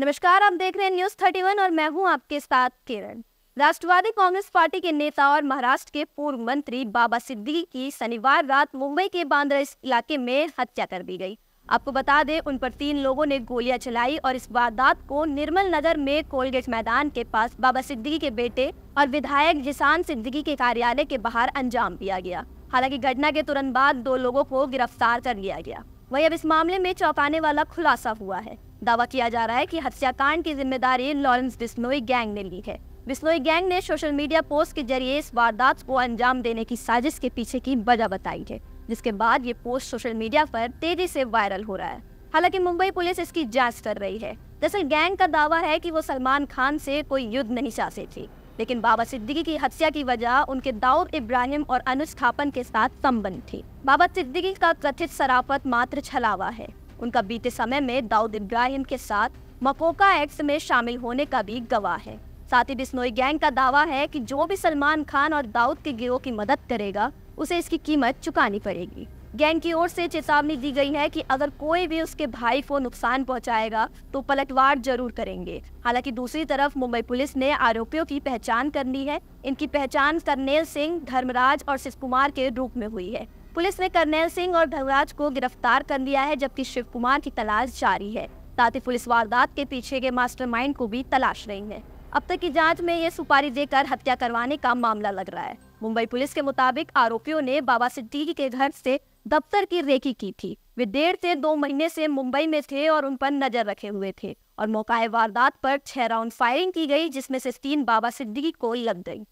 नमस्कार आप देख रहे हैं न्यूज 31 और मैं हूं आपके साथ किरण राष्ट्रवादी कांग्रेस पार्टी के नेता और महाराष्ट्र के पूर्व मंत्री बाबा सिद्दीकी की शनिवार रात मुंबई के बांद्रा इलाके में हत्या कर दी गई आपको बता दें उन पर तीन लोगों ने गोलियां चलाई और इस वारदात को निर्मल नगर में कोलगेट मैदान के पास बाबा सिद्दीकी के बेटे और विधायक जिसान सिद्दीकी के कार्यालय के बाहर अंजाम दिया गया हालांकि घटना के तुरंत बाद दो लोगों को गिरफ्तार कर लिया गया वहीं अब इस मामले में चौंकाने वाला खुलासा हुआ है दावा किया जा रहा है कि हत्याकांड की जिम्मेदारी लॉरेंस बिस्नोई गैंग ने ली है बिस्नोई गैंग ने सोशल मीडिया पोस्ट के जरिए इस वारदात को अंजाम देने की साजिश के पीछे की वजह बताई है जिसके बाद ये पोस्ट सोशल मीडिया पर तेजी से वायरल हो रहा है हालांकि मुंबई पुलिस इसकी जांच कर रही है दरअसल गैंग का दावा है कि वो सलमान खान से कोई युद्ध नहीं चाहते थे लेकिन बाबा सिद्दीकी की हत्या की वजह उनके दाऊद इब्राहिम और अनुज खापन के साथ संबंध थी बाबा सिद्दीकी का कथित सराफत मात्र छलावा है उनका बीते समय में दाऊद इब्राहिम के साथ मकोका एक्ट में शामिल होने का भी गवाह है साथ ही बिस्नोई गैंग का दावा है कि जो भी सलमान खान और दाऊद के गिरोह की मदद करेगा उसे इसकी कीमत चुकानी पड़ेगी गैंग की ओर से चेतावनी दी गई है कि अगर कोई भी उसके भाई को नुकसान पहुंचाएगा तो पलटवार जरूर करेंगे हालांकि दूसरी तरफ मुंबई पुलिस ने आरोपियों की पहचान कर ली है इनकी पहचान करनेल सिंह धर्मराज और शिव कुमार के रूप में हुई है पुलिस ने करनेल सिंह और धर्मराज को गिरफ्तार कर लिया है जबकि शिव कुमार की तलाश जारी है साथ ही पुलिस वारदात के पीछे के मास्टर को भी तलाश रही है अब तक की जांच में ये सुपारी देकर हत्या करवाने का मामला लग रहा है मुंबई पुलिस के मुताबिक आरोपियों ने बाबा सिद्दीकी के घर से दफ्तर की रेखी की थी वे डेढ़ से दो महीने से मुंबई में थे और उन पर नजर रखे हुए थे और मौका वारदात पर छह राउंड फायरिंग की गई जिसमें से तीन बाबा सिद्दीकी को लग गई